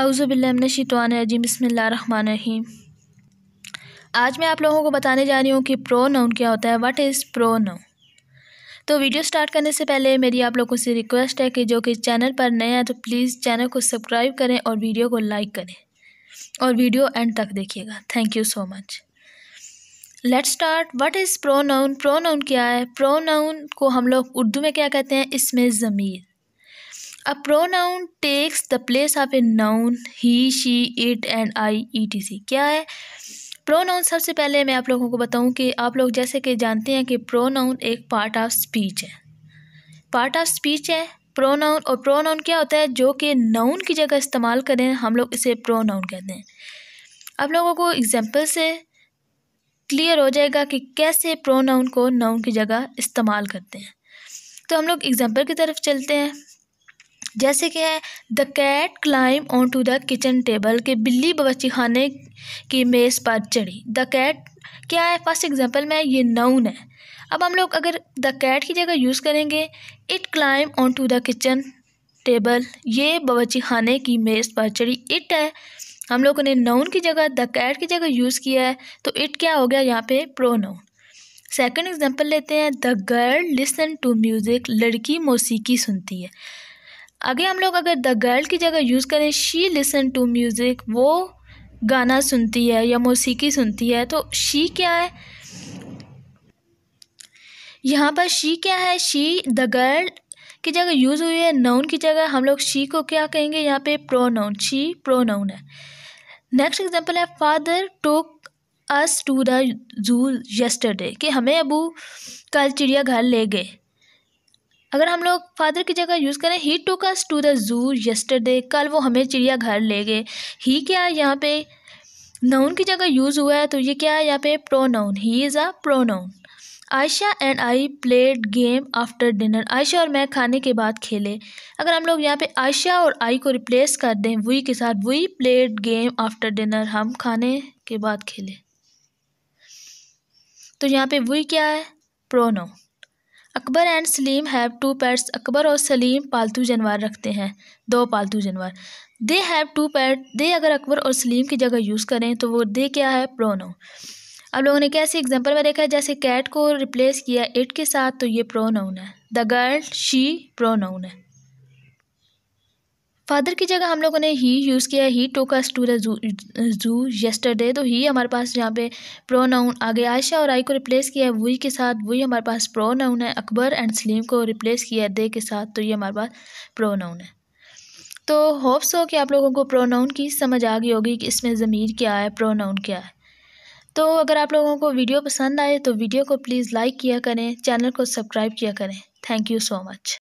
अउज़बिल्लिमिनशितवानरजीम बसमीम आज मैं आप लोगों को बताने जा रही हूँ कि प्रो नाउन क्या होता है व्हाट इज़ प्रो नाउन तो वीडियो स्टार्ट करने से पहले मेरी आप लोगों से रिक्वेस्ट है कि जो कि चैनल पर नए हैं तो प्लीज़ चैनल को सब्सक्राइब करें और वीडियो को लाइक करें और वीडियो एंड तक देखिएगा thank you so much let start what is pronoun pronoun क्या है प्रो नाउन को हम लोग उर्दू में क्या कहते हैं इसमें ज़मीर A pronoun takes the place of a noun he, she, it and I, etc. क्या है प्रोनाउन सबसे पहले मैं आप लोगों को बताऊं कि आप लोग जैसे कि जानते हैं कि प्रोनाउन एक पार्ट ऑफ स्पीच है पार्ट ऑफ स्पीच है प्रोनाउन और प्रोनाउन क्या होता है जो कि नाउन की जगह इस्तेमाल करें हम लोग इसे प्रोनाउन कहते हैं आप लोगों को एग्जांपल से क्लियर हो जाएगा कि कैसे प्रोनाउन को नाउन की जगह इस्तेमाल करते हैं तो हम लोग एग्ज़ाम्पल की तरफ चलते हैं जैसे कि है the cat climb on to the kitchen table कि बिल्ली बवची खाने की मेज़ पर चढ़ी द कैट क्या है फर्स्ट एग्जांपल में ये नाउन है अब हम लोग अगर द कैट की जगह यूज़ करेंगे it climb on to the kitchen table ये बवची खाने की मेज़ पर चढ़ी इट है हम लोगों ने नाउन की जगह द कैट की जगह यूज़ किया है तो इट क्या हो गया यहाँ पे प्रो नाउन सेकेंड एग्जाम्पल लेते हैं the girl listen to music लड़की मौसीकी सुनती है आगे हम लोग अगर द गर्ल की जगह यूज़ करें शी लिसन टू म्यूज़िक वो गाना सुनती है या मौसीकी सुनती है तो शी क्या है यहाँ पर शी क्या है शी द गर्ल की जगह यूज़ हुई है नाउन की जगह हम लोग शी को क्या कहेंगे यहाँ पे pronoun she pronoun है नेक्स्ट एग्जांपल है father took us to the zoo yesterday कि हमें अबू कल चिड़ियाघर ले गए अगर हम लोग फादर की जगह यूज़ करें he took us to the zoo yesterday कल वो हमें चिड़ियाघर ले गए ही क्या यहाँ पे नाउन की जगह यूज़ हुआ है तो ये क्या है यहाँ पे pronoun he is a pronoun Ayesha and I played game after dinner Ayesha और मैं खाने के बाद खेले अगर हम लोग यहाँ पे आयशा और आई को रिप्लेस कर दें वही के साथ वही प्लेड गेम आफ्टर डिनर हम खाने के बाद खेले तो यहाँ पे वही क्या है pronoun Akbar and Salim have two pets Akbar और सलीम पालतू जानवर रखते हैं दो पालतू जानवर they have two pet they अगर अकबर और सलीम की जगह यूज़ करें तो वो दे क्या है प्रोनो अब लोगों ने कैसे एग्जांपल में देखा है जैसे कैट को रिप्लेस किया इट के साथ तो ये प्रोनाउन है द गर्ल शी प्रोनाउन है फादर की जगह हम लोगों ने ही यूज़ किया है ही टोका टू दू जू जू तो ही हमारे पास यहाँ पे प्रो नाउन आ गया आयशा और आई को रिप्लेस किया है वही के साथ वही हमारे पास प्रो नाउन है अकबर एंड सलीम को रिप्लेस किया है दे के साथ तो ये हमारे पास प्रो नाउन है तो होप्स हो कि आप लोगों को प्रो नाउन की समझ आ गई होगी कि इसमें ज़मीर क्या है प्रो नाउन क्या है तो अगर आप लोगों को वीडियो पसंद आए तो वीडियो को प्लीज़ लाइक किया करें चैनल को सब्सक्राइब किया करें थैंक यू सो मच